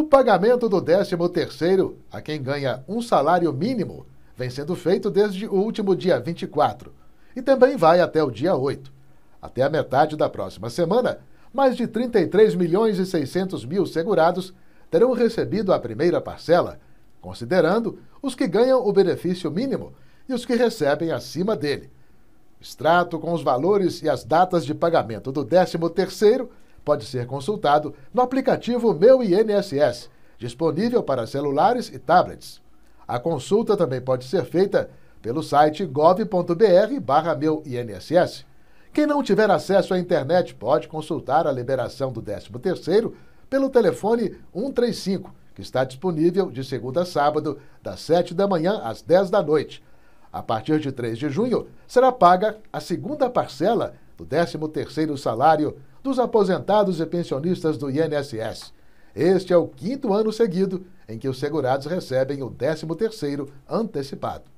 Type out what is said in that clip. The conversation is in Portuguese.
O pagamento do décimo terceiro a quem ganha um salário mínimo vem sendo feito desde o último dia 24 e também vai até o dia 8. Até a metade da próxima semana, mais de 33 milhões e 600 mil segurados terão recebido a primeira parcela, considerando os que ganham o benefício mínimo e os que recebem acima dele. extrato com os valores e as datas de pagamento do 13º pode ser consultado no aplicativo Meu INSS, disponível para celulares e tablets. A consulta também pode ser feita pelo site govbr meuinss Quem não tiver acesso à internet pode consultar a liberação do 13º pelo telefone 135, que está disponível de segunda a sábado, das 7 da manhã às 10 da noite. A partir de 3 de junho, será paga a segunda parcela do 13º salário dos aposentados e pensionistas do INSS. Este é o quinto ano seguido em que os segurados recebem o décimo terceiro antecipado